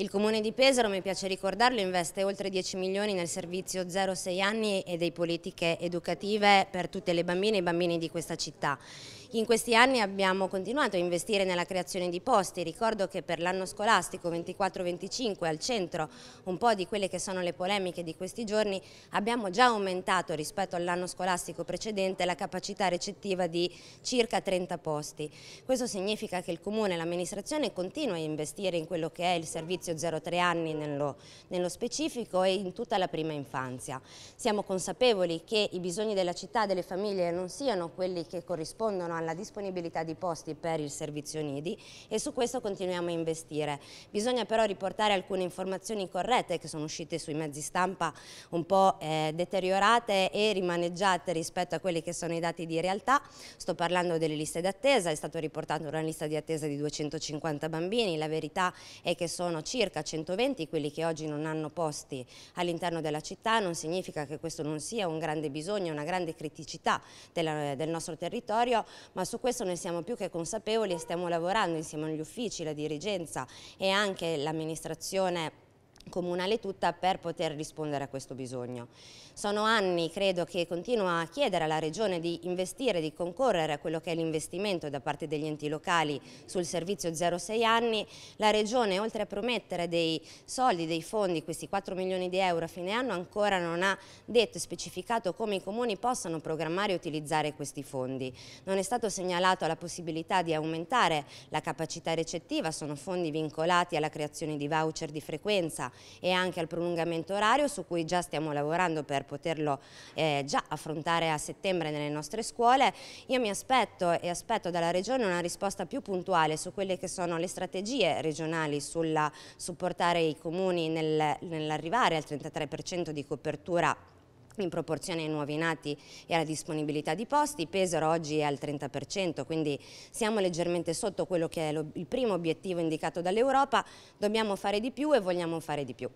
Il Comune di Pesaro, mi piace ricordarlo, investe oltre 10 milioni nel servizio 0-6 anni e dei politiche educative per tutte le bambine e i bambini di questa città. In questi anni abbiamo continuato a investire nella creazione di posti, ricordo che per l'anno scolastico 24-25 al centro un po' di quelle che sono le polemiche di questi giorni abbiamo già aumentato rispetto all'anno scolastico precedente la capacità recettiva di circa 30 posti. Questo significa che il Comune e l'amministrazione continua a investire in quello che è il servizio servizio 0-3 anni nello, nello specifico e in tutta la prima infanzia. Siamo consapevoli che i bisogni della città e delle famiglie non siano quelli che corrispondono alla disponibilità di posti per il servizio NIDI e su questo continuiamo a investire. Bisogna però riportare alcune informazioni corrette che sono uscite sui mezzi stampa un po' eh, deteriorate e rimaneggiate rispetto a quelli che sono i dati di realtà. Sto parlando delle liste d'attesa, è stato riportato una lista di attesa di 250 bambini, la verità è che sono 5 circa 120 quelli che oggi non hanno posti all'interno della città, non significa che questo non sia un grande bisogno, una grande criticità della, del nostro territorio, ma su questo noi siamo più che consapevoli e stiamo lavorando insieme agli uffici, la dirigenza e anche l'amministrazione comunale tutta per poter rispondere a questo bisogno. Sono anni, credo, che continua a chiedere alla Regione di investire, di concorrere a quello che è l'investimento da parte degli enti locali sul servizio 06 anni. La Regione, oltre a promettere dei soldi, dei fondi, questi 4 milioni di euro a fine anno, ancora non ha detto e specificato come i comuni possano programmare e utilizzare questi fondi. Non è stato segnalato la possibilità di aumentare la capacità recettiva, sono fondi vincolati alla creazione di voucher di frequenza, e anche al prolungamento orario su cui già stiamo lavorando per poterlo eh, già affrontare a settembre nelle nostre scuole. Io mi aspetto e aspetto dalla Regione una risposta più puntuale su quelle che sono le strategie regionali sulla supportare i comuni nel, nell'arrivare al 33% di copertura in proporzione ai nuovi nati e alla disponibilità di posti. Pesaro oggi è al 30%, quindi siamo leggermente sotto quello che è il primo obiettivo indicato dall'Europa. Dobbiamo fare di più e vogliamo fare di più.